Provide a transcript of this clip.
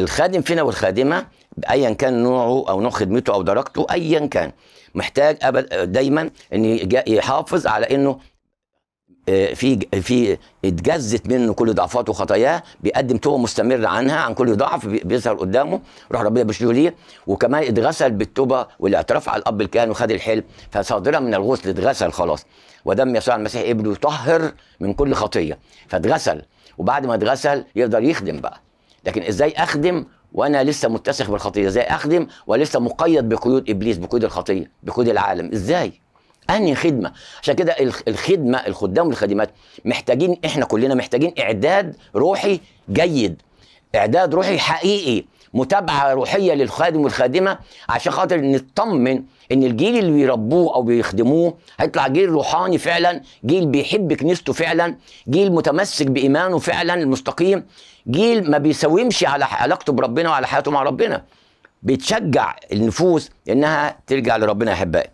الخادم فينا والخادمه ايا كان نوعه او نوع خدمته او درجته ايا كان محتاج أبد دايما ان يحافظ على انه آه، في في اتجزت منه كل ضعفاته وخطاياه بيقدم توبه مستمره عنها عن كل ضعف بيظهر قدامه روح ربنا بيشيله ليه وكمان اتغسل بالتوبه والاعتراف على الاب الكان وخد الحلم فصادره من الغسل اتغسل خلاص ودم يسوع المسيح ابنه يطهر من كل خطيه فاتغسل وبعد ما اتغسل يقدر يخدم بقى لكن ازاي اخدم وانا لسه متسخ بالخطيه ازاي اخدم ولسه مقيد بقيود ابليس بقيود الخطيه بقيود العالم ازاي انهي خدمه عشان كده الخدمه الخدام والخادمات محتاجين احنا كلنا محتاجين اعداد روحي جيد اعداد روحي حقيقي متابعه روحيه للخادم والخادمه عشان خاطر نطمن ان الجيل اللي بيربوه او بيخدموه هيطلع جيل روحاني فعلا جيل بيحب كنيسته فعلا جيل متمسك بايمانه فعلا المستقيم جيل ما بيساومش على علاقته بربنا وعلى حياته مع ربنا بتشجع النفوس انها ترجع لربنا احبائي